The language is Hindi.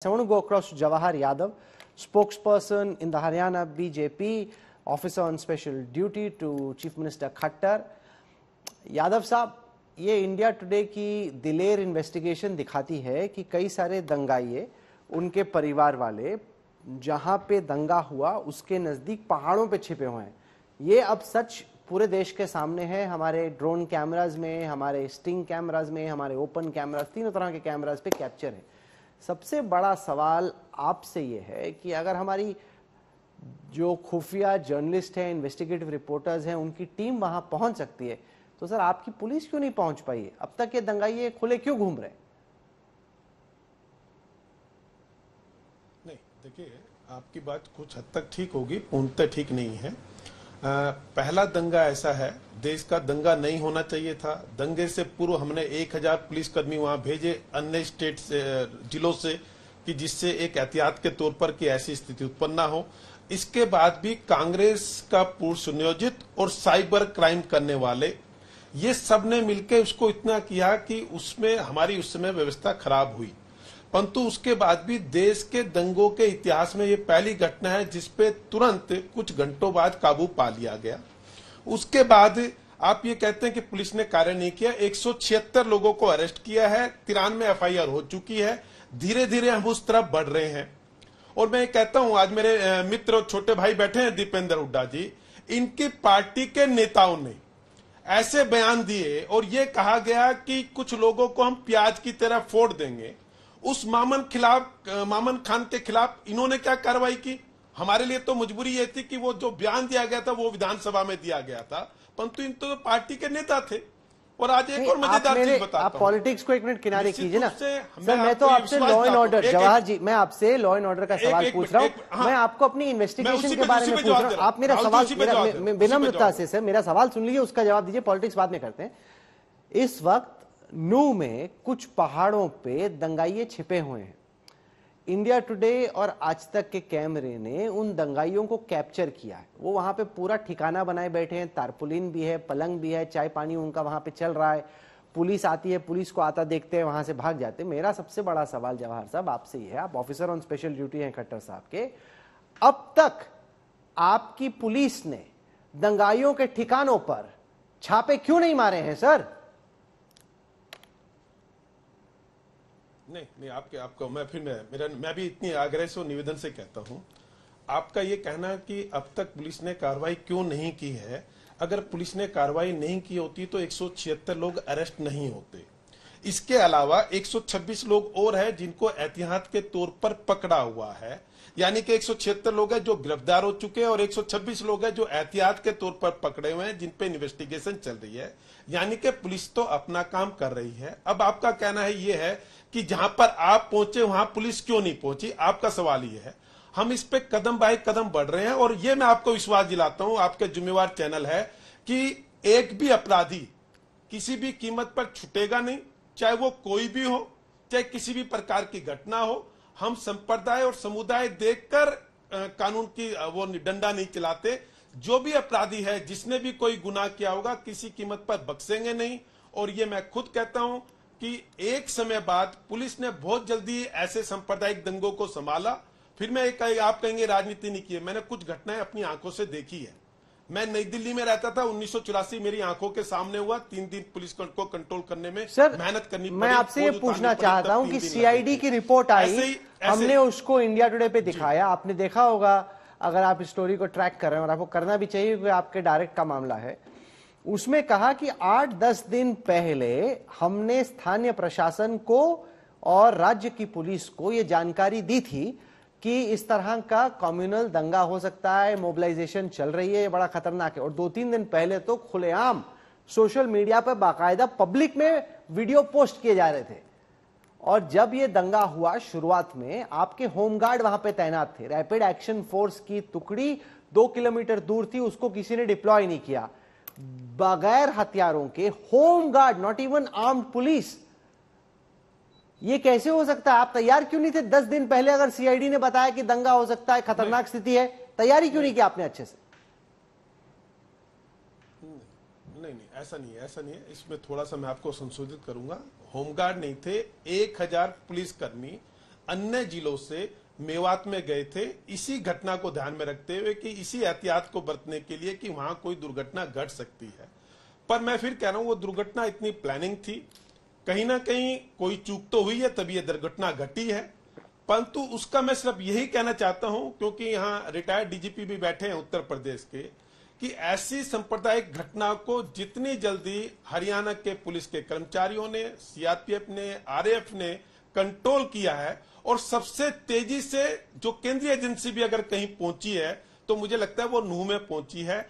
Someone to go across to Jawahar Yadav, spokesperson in the Haryana BJP, officer on special duty to Chief Minister Khattar. Yadav साहब ये इंडिया टुडे की दिलेर इन्वेस्टिगेशन दिखाती है कि कई सारे दंगाइए उनके परिवार वाले जहां पे दंगा हुआ उसके नज़दीक पहाड़ों पे छिपे हुए हैं ये अब सच पूरे देश के सामने है हमारे ड्रोन कैमराज में हमारे स्टिंग कैमराज में हमारे ओपन कैमराज तीनों तरह के कैमराज पे कैप्चर है सबसे बड़ा सवाल आपसे ये है कि अगर हमारी जो खुफिया जर्नलिस्ट हैं इन्वेस्टिगेटिव रिपोर्टर्स हैं उनकी टीम वहां पहुंच सकती है तो सर आपकी पुलिस क्यों नहीं पहुंच पाई है अब तक ये दंगाइए खुले क्यों घूम रहे नहीं देखिए आपकी बात कुछ हद तक ठीक होगी पूर्णतः ठीक नहीं है आ, पहला दंगा ऐसा है देश का दंगा नहीं होना चाहिए था दंगे से पूर्व हमने 1000 पुलिसकर्मी वहां भेजे अन्य स्टेट से जिलों से कि जिससे एक एहतियात के तौर पर कि ऐसी स्थिति उत्पन्न ना हो इसके बाद भी कांग्रेस का पूर्व सुनियोजित और साइबर क्राइम करने वाले ये सब ने मिलकर उसको इतना किया कि उसमें हमारी उस समय व्यवस्था खराब हुई परंतु उसके बाद भी देश के दंगों के इतिहास में ये पहली घटना है जिसपे तुरंत कुछ घंटों बाद काबू पा लिया गया उसके बाद आप ये कहते हैं कि पुलिस ने कार्य नहीं किया एक लोगों को अरेस्ट किया है तिरानवे एफ हो चुकी है धीरे धीरे हम उस तरफ बढ़ रहे हैं और मैं कहता हूं आज मेरे मित्र और छोटे भाई बैठे हैं दीपेंद्र हुड्डा जी इनकी पार्टी के नेताओं ने ऐसे बयान दिए और यह कहा गया कि कुछ लोगों को हम प्याज की तरह फोड़ देंगे उस मामन खिलाफ मामन खान के खिलाफ इन्होंने क्या कार्रवाई की हमारे लिए तो मजबूरी ये थी कि वो जो बयान दिया गया था वो विधानसभा में दिया गया था परंतु इन तो पार्टी के नेता थे और आज एक और मजेदार चीज बताता आप पॉलिटिक्स को एक मिनट किनारे कीजिए ना सर मैं तो आपसे law and order Jawahar ji मैं आपसे लॉ एंड ऑर्डर का सवाल पूछ रहा हूँ हाँ। मैं आपको अपनी इन्वेस्टिगेशन के बारे में पूछ रहा हूँ आप मेरा सवाल विनम्रता से सर मेरा सवाल सुन लीजिए उसका जवाब दीजिए पॉलिटिक्स बाद में करते हैं इस वक्त नू में कुछ पहाड़ों पे दंगाइये छिपे हुए हैं इंडिया टुडे और आज तक के कैमरे ने उन दंगाइयों को कैप्चर किया है वो वहाँ पे पूरा ठिकाना बनाए बैठे हैं तारपुलिन भी है पलंग भी है चाय पानी उनका वहाँ पे चल रहा है पुलिस आती है पुलिस को आता देखते हैं वहाँ से भाग जाते हैं मेरा सबसे बड़ा सवाल जवाहर साहब आपसे ही है आप ऑफिसर ऑन स्पेशल ड्यूटी हैं खट्टर साहब के अब तक आपकी पुलिस ने दंगाइयों के ठिकानों पर छापे क्यों नहीं मारे हैं सर नहीं नहीं आपके आपको मैं फिर मैं मेरा मैं भी इतनी आग्रह से निवेदन से कहता हूँ आपका ये कहना कि अब तक पुलिस ने कार्रवाई क्यों नहीं की है अगर पुलिस ने कार्रवाई नहीं की होती तो एक लोग अरेस्ट नहीं होते इसके अलावा 126 लोग और हैं जिनको एहतियात के तौर पर पकड़ा हुआ है यानी कि एक लोग हैं जो गिरफ्तार हो चुके हैं और 126 लोग हैं जो एहतियात के तौर पर पकड़े हुए हैं जिन पे इन्वेस्टिगेशन चल रही है यानी कि पुलिस तो अपना काम कर रही है अब आपका कहना है ये है कि जहां पर आप पहुंचे वहां पुलिस क्यों नहीं पहुंची आपका सवाल ये है हम इस पे कदम बाय कदम बढ़ रहे हैं और ये मैं आपको विश्वास दिलाता हूं आपके जिम्मेवार चैनल है कि एक भी अपराधी किसी भी कीमत पर छुटेगा नहीं चाहे वो कोई भी हो चाहे किसी भी प्रकार की घटना हो हम संप्रदाय और समुदाय देखकर कानून की वो डंडा नहीं चलाते जो भी अपराधी है जिसने भी कोई गुनाह किया होगा किसी कीमत पर बक्सेंगे नहीं और ये मैं खुद कहता हूं कि एक समय बाद पुलिस ने बहुत जल्दी ऐसे सांप्रदायिक दंगों को संभाला फिर मैं एक आप कहेंगे राजनीति नहीं की है मैंने कुछ घटनाएं अपनी आंखों से देखी है मैं नई दिल्ली में रहता था उन्नीस मेरी आंखों के सामने हुआ तीन दिन पुलिस को कंट्रोल करने में सर मेहनत करनी मैं आपसे ये पूछना चाहता हूँ कि सीआईडी की रिपोर्ट आई हमने उसको इंडिया टुडे पे दिखाया आपने देखा होगा अगर आप स्टोरी को ट्रैक कर रहे हैं और आपको करना भी चाहिए क्योंकि आपके डायरेक्ट का मामला है उसमें कहा कि आठ दस दिन पहले हमने स्थानीय प्रशासन को और राज्य की पुलिस को ये जानकारी दी थी कि इस तरह का कम्युनल दंगा हो सकता है मोबिलाइजेशन चल रही है ये बड़ा खतरनाक है और दो तीन दिन पहले तो खुलेआम सोशल मीडिया पर बाकायदा पब्लिक में वीडियो पोस्ट किए जा रहे थे और जब ये दंगा हुआ शुरुआत में आपके होमगार्ड वहां पे तैनात थे रैपिड एक्शन फोर्स की टुकड़ी दो किलोमीटर दूर थी उसको किसी ने डिप्लॉय नहीं किया बगैर हथियारों के home guard not even armed police ये कैसे हो सकता है आप तैयार क्यों नहीं थे दस दिन पहले अगर सीआईडी ने बताया कि दंगा हो सकता है खतरनाक स्थिति है तैयारी क्यों नहीं की आपने अच्छे से नहीं नहीं ऐसा नहीं है ऐसा नहीं है इसमें थोड़ा सा मैं आपको संशोधित करूंगा होमगार्ड नहीं थे एक हजार पुलिसकर्मी अन्य जिलों से मेवात में गए थे इसी घटना को ध्यान में रखते हुए कि इसी एहतियात को बरतने के लिए कि वहां कोई दुर्घटना घट सकती है पर मैं फिर कह रहा हूं वो दुर्घटना इतनी प्लानिंग थी कहीं ना कहीं कोई चूक तो हुई है तभी यह दुर्घटना घटी है परंतु उसका मैं सिर्फ यही कहना चाहता हूं क्योंकि यहाँ रिटायर्ड डीजीपी भी बैठे हैं उत्तर प्रदेश के कि ऐसी सांप्रदायिक घटना को जितनी जल्दी हरियाणा के पुलिस के कर्मचारियों ने सीआरपीएफ ने आरएएफ ने कंट्रोल किया है और सबसे तेजी से जो केंद्रीय एजेंसी भी अगर कहीं पहुंची है तो मुझे लगता है वो नूह में पहुंची है